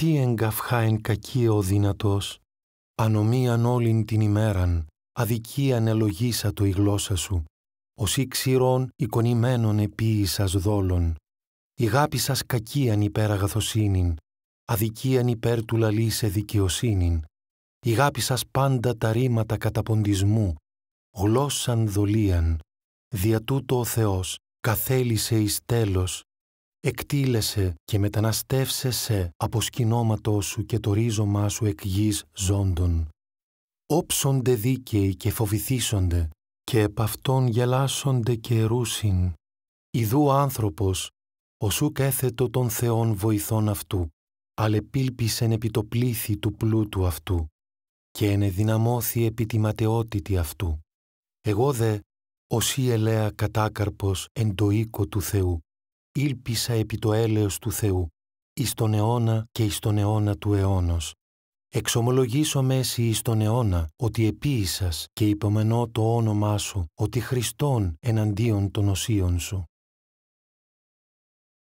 τι εγκαφχά εν κακία ο δυνατός, ανομίαν όλην την ημέραν, αδικίαν ελογίσα το η γλώσσα σου, ως ή ξηρών εικονημένων επίησας δόλων, η γάπη σας κακίαν υπέρ αγαθοσύνην, αδικίαν υπέρ του λαλή σε δικαιοσύνην, η γάπη σας πάντα τα ρήματα καταποντισμού, γλώσσαν δολίαν, δια τούτο ο Θεός καθέλησε εις τέλος εκτίλεσε και μεταναστεύσεσαι από σκηνόματό σου και το ρίζωμά σου εκ γης ζώντων. Όψονται δίκαιοι και φοβηθήσονται, και επ' αυτών γελάσονται και ρούσιν. Ιδού άνθρωπος, ο σου κέθετο των θεών βοηθών αυτού, αλεπίλπησεν επί το πλήθη του πλούτου αυτού, και ενεδυναμώθη επί τη ματαιότητη αυτού. Εγώ δε, ως η ελέα κατάκαρπος εν το οίκο του Θεού, ήλπισα επί το έλεος του Θεού, εις τον αιώνα και εις τον αιώνα του αιώνος. Εξομολογήσω μέση εις τον αιώνα ότι επίησας και υπομενώ το όνομά σου, ότι Χριστόν εναντίον των οσίων σου.